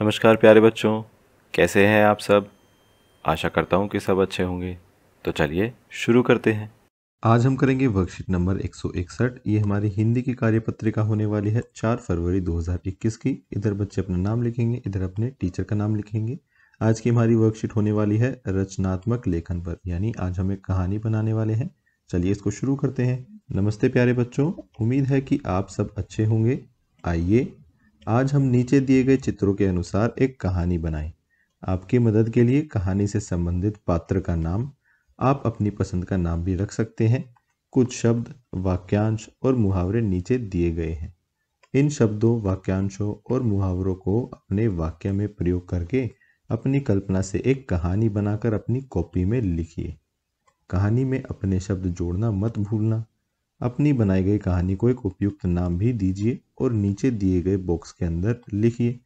नमस्कार प्यारे बच्चों कैसे हैं आप सब आशा करता हूँ कि सब अच्छे होंगे तो चलिए शुरू करते हैं आज हम करेंगे वर्कशीट नंबर 161 ये हमारी हिंदी की कार्यपत्रिका होने वाली है 4 फरवरी 2021 की इधर बच्चे अपना नाम लिखेंगे इधर अपने टीचर का नाम लिखेंगे आज की हमारी वर्कशीट होने वाली है रचनात्मक लेखन पर यानी आज हम एक कहानी बनाने वाले हैं चलिए इसको शुरू करते हैं नमस्ते प्यारे बच्चों उम्मीद है कि आप सब अच्छे होंगे आइए आज हम नीचे दिए गए चित्रों के अनुसार एक कहानी बनाएं। आपकी मदद के लिए कहानी से संबंधित पात्र का नाम आप अपनी पसंद का नाम भी रख सकते हैं कुछ शब्द वाक्यांश और मुहावरे नीचे दिए गए हैं इन शब्दों वाक्यांशों और मुहावरों को अपने वाक्य में प्रयोग करके अपनी कल्पना से एक कहानी बनाकर अपनी कॉपी में लिखिए कहानी में अपने शब्द जोड़ना मत भूलना अपनी बनाई गई कहानी को एक उपयुक्त नाम भी दीजिए और नीचे दिए गए बॉक्स के अंदर लिखिए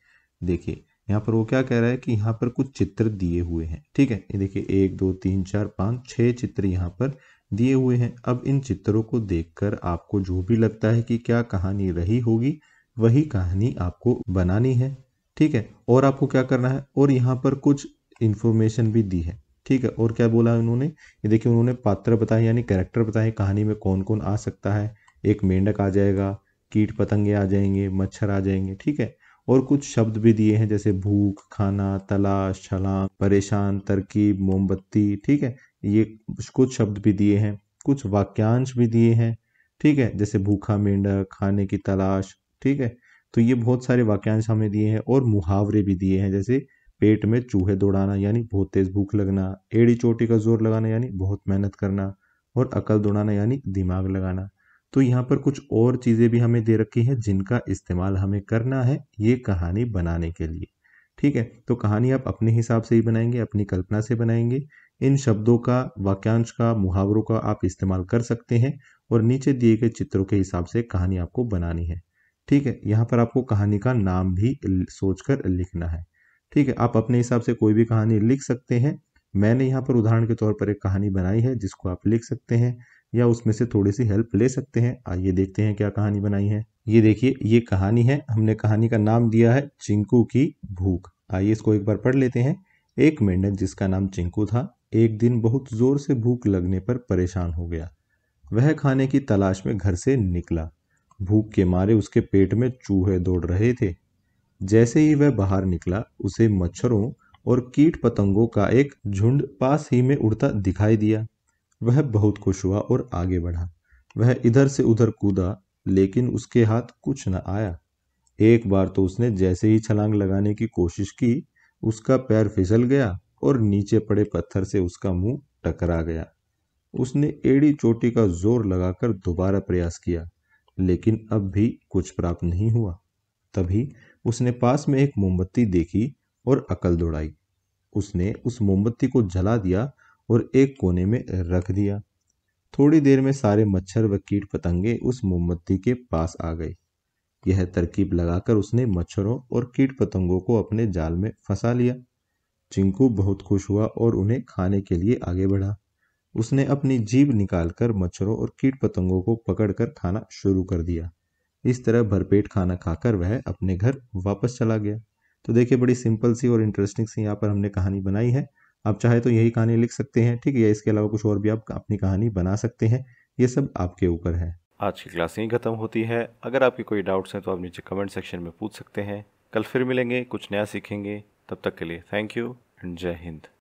देखिए यहाँ पर वो क्या कह रहा है कि यहाँ पर कुछ चित्र दिए हुए हैं ठीक है ये देखिए एक दो तीन चार पाँच छः चित्र यहाँ पर दिए हुए हैं अब इन चित्रों को देखकर आपको जो भी लगता है कि क्या कहानी रही होगी वही कहानी आपको बनानी है ठीक है और आपको क्या करना है और यहाँ पर कुछ इन्फॉर्मेशन भी दी है ठीक है और क्या बोला उन्होंने ये देखिए उन्होंने पात्र बताए यानी कैरेक्टर बताए कहानी में कौन कौन आ सकता है एक मेंढक आ जाएगा कीट पतंगे आ जाएंगे मच्छर आ जाएंगे ठीक है और कुछ शब्द भी दिए हैं जैसे भूख खाना तलाश छलांग परेशान तरकीब मोमबत्ती ठीक है ये कुछ शब्द भी दिए हैं कुछ वाक्यांश भी दिए हैं ठीक है जैसे भूखा मेंढक खाने की तलाश ठीक है तो ये बहुत सारे वाक्यांश हमें दिए हैं और मुहावरे भी दिए हैं जैसे पेट में चूहे दौड़ाना यानी बहुत तेज़ भूख लगना एड़ी चोटी का जोर लगाना यानी बहुत मेहनत करना और अकल दौड़ाना यानी दिमाग लगाना तो यहाँ पर कुछ और चीज़ें भी हमें दे रखी हैं जिनका इस्तेमाल हमें करना है ये कहानी बनाने के लिए ठीक है तो कहानी आप अपने हिसाब से ही बनाएंगे अपनी कल्पना से बनाएंगे इन शब्दों का वाक्यांश का मुहावरों का आप इस्तेमाल कर सकते हैं और नीचे दिए गए चित्रों के हिसाब से कहानी आपको बनानी है ठीक है यहाँ पर आपको कहानी का नाम भी सोचकर लिखना है ठीक है आप अपने हिसाब से कोई भी कहानी लिख सकते हैं मैंने यहाँ पर उदाहरण के तौर पर एक कहानी बनाई है जिसको आप लिख सकते हैं या उसमें से थोड़ी सी हेल्प ले सकते हैं आइए देखते हैं क्या कहानी बनाई है ये देखिए ये कहानी है हमने कहानी का नाम दिया है चिंकू की भूख आइए इसको एक बार पढ़ लेते हैं एक मेंढक जिसका नाम चिंकू था एक दिन बहुत जोर से भूख लगने पर परेशान हो गया वह खाने की तलाश में घर से निकला भूख के मारे उसके पेट में चूहे दौड़ रहे थे जैसे ही वह बाहर निकला उसे मच्छरों और कीट पतंगों का एक झुंड पास ही में उड़ता दिखाई दिया वह बहुत खुश हुआ और आगे बढ़ा वह इधर से उधर कूदा लेकिन उसके हाथ कुछ न आया एक बार तो उसने जैसे ही छलांग लगाने की कोशिश की उसका पैर फिसल गया और नीचे पड़े पत्थर से उसका मुंह टकरा गया उसने एड़ी चोटी का जोर लगाकर दोबारा प्रयास किया लेकिन अब भी कुछ प्राप्त नहीं हुआ तभी उसने पास में एक मोमबत्ती देखी और अकल दौड़ाई उसने उस मोमबत्ती को जला दिया और एक कोने में रख दिया थोड़ी देर में सारे मच्छर व कीट पतंगे उस मोमबत्ती के पास आ गए यह तरकीब लगाकर उसने मच्छरों और कीट पतंगों को अपने जाल में फंसा लिया चिंकू बहुत खुश हुआ और उन्हें खाने के लिए आगे बढ़ा उसने अपनी जीभ निकालकर मच्छरों और कीट पतंगों को पकड़कर खाना शुरू कर दिया इस तरह भरपेट खाना खाकर वह अपने घर वापस चला गया तो देखिए बड़ी सिंपल सी और इंटरेस्टिंग सी यहाँ पर हमने कहानी बनाई है आप चाहे तो यही कहानी लिख सकते हैं ठीक है या इसके अलावा कुछ और भी आप अपनी कहानी बना सकते हैं ये सब आपके ऊपर है आज की क्लास यही खत्म होती है अगर आपके कोई डाउट्स हैं तो आप नीचे कमेंट सेक्शन में पूछ सकते हैं कल फिर मिलेंगे कुछ नया सीखेंगे तब तक के लिए थैंक यू एंड जय हिंद